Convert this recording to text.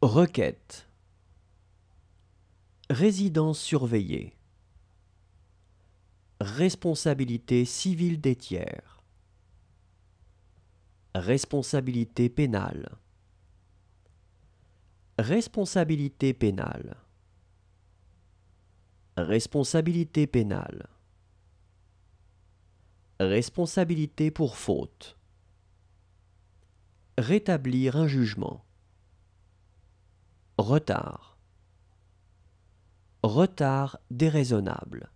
Requête. Résidence surveillée. Responsabilité civile des tiers. Responsabilité pénale. Responsabilité pénale. Responsabilité pénale. Responsabilité pour faute. Rétablir un jugement. Retard. Retard déraisonnable.